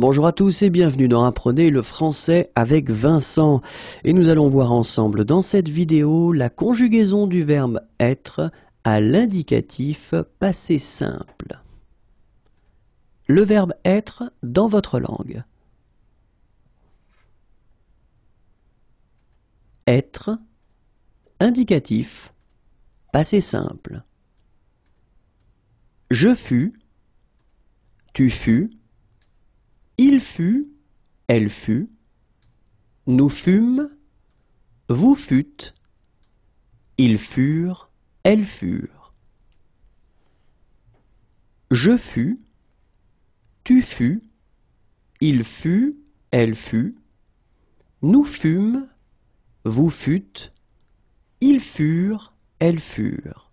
Bonjour à tous et bienvenue dans Apprenez le français avec Vincent. Et nous allons voir ensemble dans cette vidéo la conjugaison du verbe être à l'indicatif passé simple. Le verbe être dans votre langue. Être, indicatif, passé simple. Je fus, tu fus, il fut, elle fut, nous fûmes, vous fûtes, ils furent, elles furent. Je fus, tu fus, il fut, elle fut, nous fûmes, vous fûtes, ils furent, elles furent.